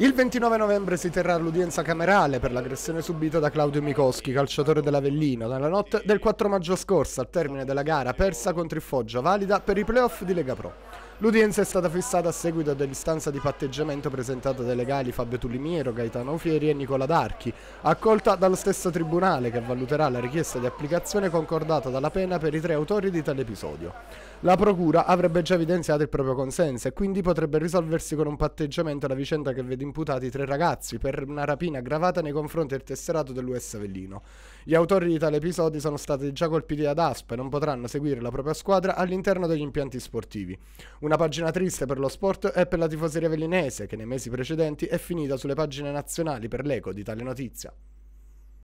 Il 29 novembre si terrà l'udienza camerale per l'aggressione subita da Claudio Mikoschi, calciatore dell'Avellino, nella notte del 4 maggio scorso, al termine della gara persa contro il Foggia, valida per i playoff di Lega Pro. L'udienza è stata fissata a seguito dell'istanza di patteggiamento presentata dai legali Fabio Tulimiero, Gaetano Fieri e Nicola D'Archi, accolta dallo stesso tribunale che valuterà la richiesta di applicazione concordata dalla pena per i tre autori di tale episodio. La procura avrebbe già evidenziato il proprio consenso e quindi potrebbe risolversi con un patteggiamento la vicenda che vede imputati tre ragazzi per una rapina aggravata nei confronti del tesserato dell'US Avellino. Gli autori di tale episodio sono stati già colpiti ad Aspa e non potranno seguire la propria squadra all'interno degli impianti sportivi. Una una pagina triste per lo sport e per la tifoseria velinese che nei mesi precedenti è finita sulle pagine nazionali per l'eco di tale notizia.